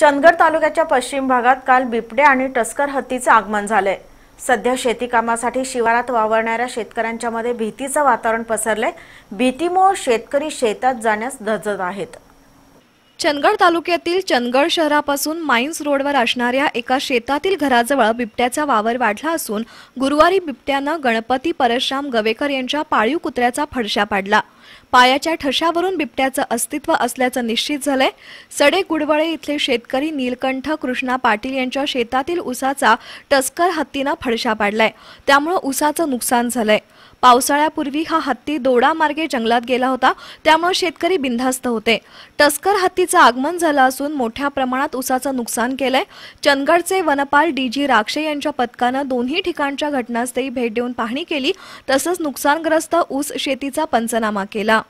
चंदगड तालुक्याच्या पश्चिम भागात काल बिबडे आणि टस्कर हत्तीचं आगमन झालंय सध्या शेतीकामासाठी शिवारात वावरणाऱ्या शेतकऱ्यांच्या मध्ये भीतीचं वातावरण पसरलंय भीतीमुळे शेतकरी शेतात जाण्यास धजत आहेत चंदगड तालुक्यातील चंदगड शहरापासून माइन्स रोडवर असणाऱ्या एका शेतातील घराजवळ बिबट्याचा वावर वाढला असून गुरुवारी बिबट्यानं गणपती परशराम गवेकर यांच्या पाळीव कुत्र्याचा फडशा पाडला पायाच्या ठशावरून बिबट्याचं अस्तित्व असल्याचं निश्चित झालंय सडे गुडवळे इथले शेतकरी नीलकंठ कृष्णा पाटील यांच्या शेतातील उसाचा टस्कर हत्तीनं फडशा पाडलाय त्यामुळं उसाचं नुकसान झालंय पावसाळ्यापूर्वी हा हत्ती दोडामार्गे जंगलात गेला होता त्यामुळे शेतकरी बिनधास्त होते टस्कर हत्ती चा आगमन झालं असून मोठ्या प्रमाणात ऊसाचं नुकसान केलंय चंदगडचे वनपाल डी जी राक्षे यांच्या पथकानं दोन्ही ठिकाणच्या घटनास्थळी भेट देऊन पाहणी केली तसंच नुकसानग्रस्त ऊस शेतीचा पंचनामा केला